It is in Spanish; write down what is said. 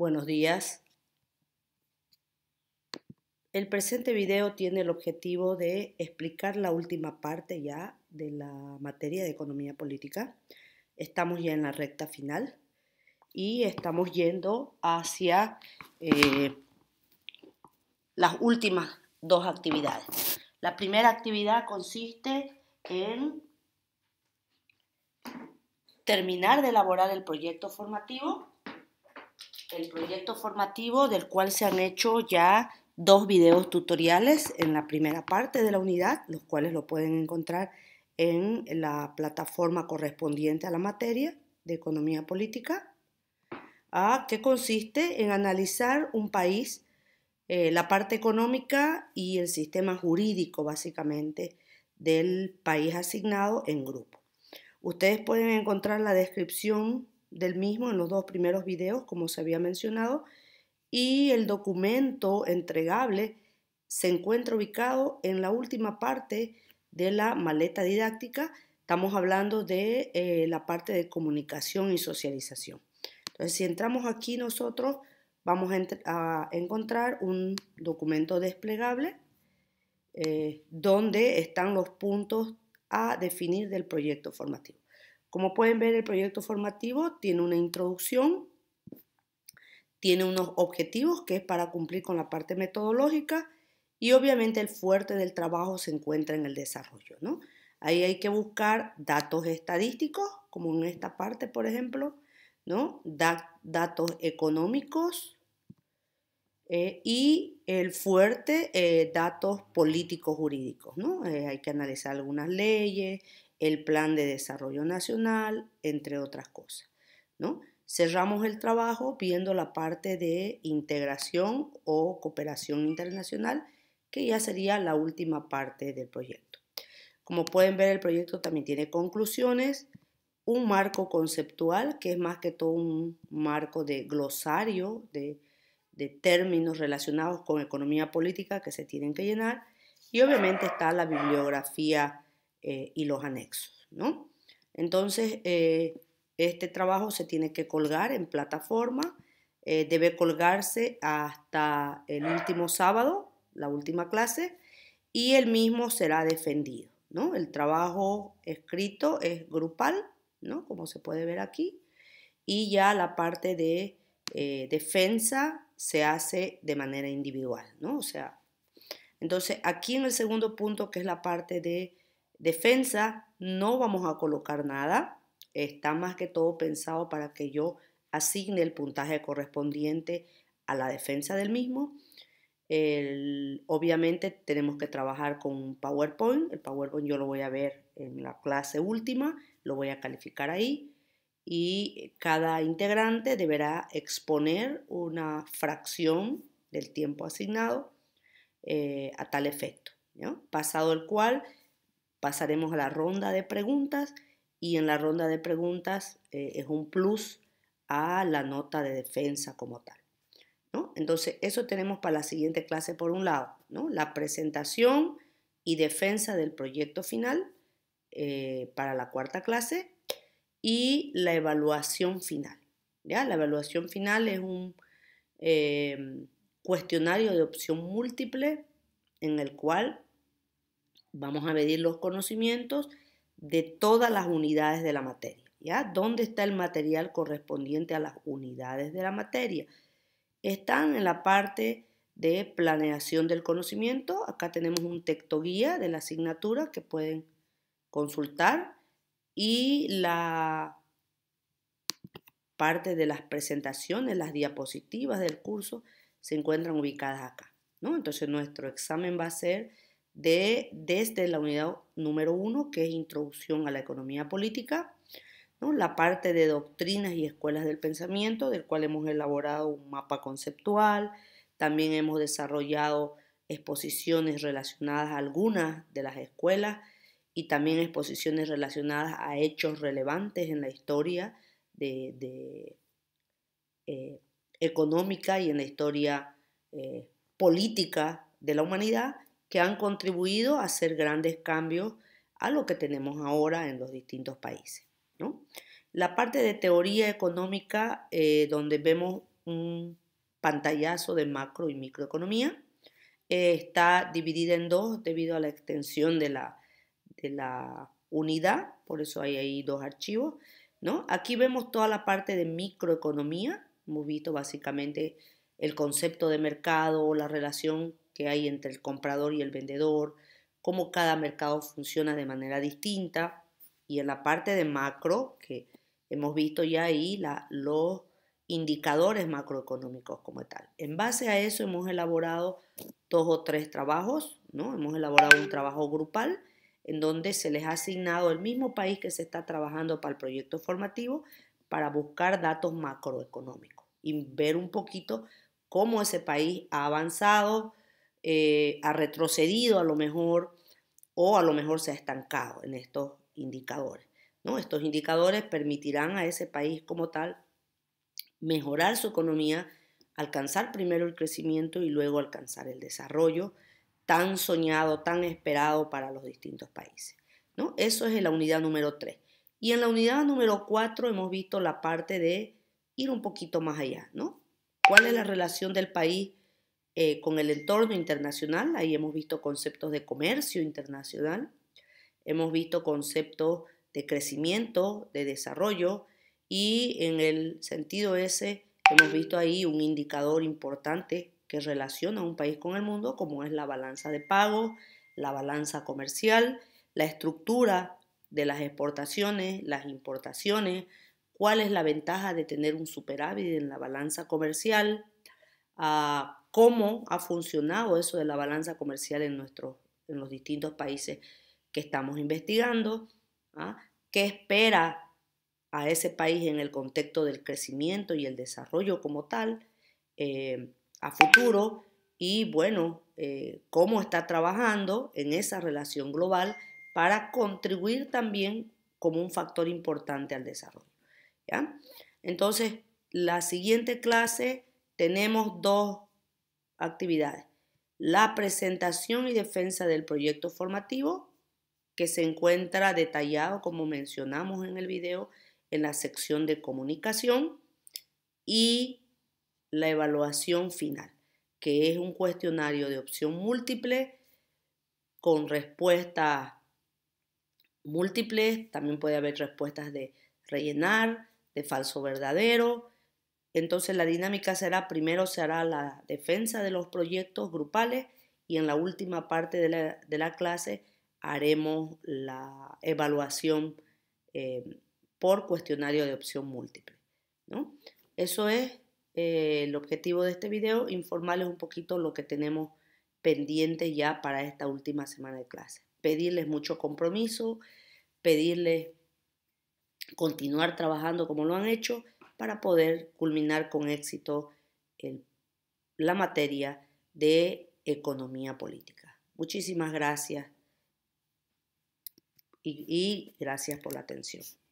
Buenos días. El presente video tiene el objetivo de explicar la última parte ya de la materia de economía política. Estamos ya en la recta final y estamos yendo hacia eh, las últimas dos actividades. La primera actividad consiste en terminar de elaborar el proyecto formativo el proyecto formativo del cual se han hecho ya dos videos tutoriales en la primera parte de la unidad, los cuales lo pueden encontrar en la plataforma correspondiente a la materia de economía política, a, ¿ah? que consiste en analizar un país, eh, la parte económica y el sistema jurídico básicamente del país asignado en grupo. Ustedes pueden encontrar la descripción del mismo en los dos primeros videos, como se había mencionado, y el documento entregable se encuentra ubicado en la última parte de la maleta didáctica. Estamos hablando de eh, la parte de comunicación y socialización. Entonces, si entramos aquí nosotros, vamos a, encontrar un documento desplegable eh, donde están los puntos a definir del proyecto formativo. Como pueden ver, el proyecto formativo tiene una introducción, tiene unos objetivos que es para cumplir con la parte metodológica y obviamente el fuerte del trabajo se encuentra en el desarrollo, ¿no? Ahí hay que buscar datos estadísticos, como en esta parte, por ejemplo, ¿no? datos económicos eh, y el fuerte, eh, datos políticos jurídicos, ¿no? Eh, hay que analizar algunas leyes, el Plan de Desarrollo Nacional, entre otras cosas. ¿no? Cerramos el trabajo viendo la parte de integración o cooperación internacional, que ya sería la última parte del proyecto. Como pueden ver, el proyecto también tiene conclusiones, un marco conceptual, que es más que todo un marco de glosario de, de términos relacionados con economía política que se tienen que llenar, y obviamente está la bibliografía eh, y los anexos, ¿no? Entonces, eh, este trabajo se tiene que colgar en plataforma, eh, debe colgarse hasta el último sábado, la última clase, y el mismo será defendido, ¿no? El trabajo escrito es grupal, ¿no? Como se puede ver aquí, y ya la parte de defensa se hace de manera individual, ¿no? O sea, entonces aquí en el segundo punto, que es la parte de Defensa, no vamos a colocar nada. Está más que todo pensado para que yo asigne el puntaje correspondiente a la defensa del mismo. obviamente tenemos que trabajar con PowerPoint. El PowerPoint yo lo voy a ver en la clase última, lo voy a calificar ahí. Y cada integrante deberá exponer una fracción del tiempo asignado eh, a tal efecto, pasado el cual pasaremos a la ronda de preguntas y en la ronda de preguntas eh, es un plus a la nota de defensa como tal. Entonces, eso tenemos para la siguiente clase por un lado, la presentación y defensa del proyecto final eh, para la cuarta clase y la evaluación final. ¿ya? La evaluación final es un eh, cuestionario de opción múltiple en el cual vamos a medir los conocimientos de todas las unidades de la materia. ¿Ya? ¿Dónde está el material correspondiente a las unidades de la materia? Están en la parte de planeación del conocimiento. Acá tenemos un texto guía de la asignatura que pueden consultar y la parte de las presentaciones, las diapositivas del curso se encuentran ubicadas acá. ¿no? Entonces nuestro examen va a ser de, desde la unidad número uno, que es Introducción a la Economía Política, la parte de Doctrinas y Escuelas del Pensamiento, del cual hemos elaborado un mapa conceptual, también hemos desarrollado exposiciones relacionadas a algunas de las escuelas y también exposiciones relacionadas a hechos relevantes en la historia eh, económica y en la historia eh, política de la humanidad que han contribuido a hacer grandes cambios a lo que tenemos ahora en los distintos países. La parte de teoría económica, eh, donde vemos un pantallazo de macro y microeconomía, eh, está dividida en dos debido a la extensión de la, de la unidad, por eso hay ahí dos archivos. ¿no? Aquí vemos toda la parte de microeconomía, hemos visto básicamente el concepto de mercado o la relación que hay entre el comprador y el vendedor, cómo cada mercado funciona de manera distinta. Y en la parte de macro, que hemos visto ya ahí los indicadores macroeconómicos como tal. En base a eso hemos elaborado dos o tres trabajos, ¿no? Hemos elaborado un trabajo grupal en donde se les ha asignado el mismo país que se está trabajando para el proyecto formativo para buscar datos macroeconómicos y ver un poquito cómo ese país ha avanzado, eh, ha retrocedido a lo mejor o a lo mejor se ha estancado en estos indicadores. ¿no? Estos indicadores permitirán a ese país como tal mejorar su economía, alcanzar primero el crecimiento y luego alcanzar el desarrollo tan soñado, tan esperado para los distintos países. ¿no? Eso es en la unidad número 3. Y en la unidad número 4 hemos visto la parte de ir un poquito más allá, ¿no? ¿Cuál es la relación del país eh, con el entorno internacional. Ahí hemos visto conceptos de comercio internacional, hemos visto conceptos de crecimiento, de desarrollo y en el sentido ese hemos visto ahí un indicador importante que relaciona a un país con el mundo como es la balanza de pago, la balanza comercial, la estructura de las exportaciones, las importaciones, cuál es la ventaja de tener un superávit en la balanza comercial, a cómo ha funcionado eso de la balanza comercial en, nuestro en los distintos países que estamos investigando, ¿ah? qué espera a ese país en el contexto del crecimiento y el desarrollo como tal eh, a futuro y bueno, eh, cómo está trabajando en esa relación global para contribuir también como un factor importante al desarrollo. ¿ya? Entonces, la siguiente clase tenemos dos actividades. La presentación y defensa del proyecto formativo, que se encuentra detallado, como mencionamos en el video, en la sección de comunicación, y la evaluación final, que es un cuestionario de opción múltiple con respuestas múltiples, también puede haber respuestas de rellenar, de falso verdadero, entonces la dinámica será, primero se hará la defensa de los proyectos grupales y en la última parte de la, de la clase haremos la evaluación eh, por cuestionario de opción múltiple. Eso es eh, el objetivo de este video, informarles un poquito lo que tenemos pendiente ya para esta última semana de clase. Pedirles mucho compromiso, pedirles continuar trabajando como lo han hecho para poder culminar con éxito la materia de economía política. Muchísimas gracias y gracias por la atención.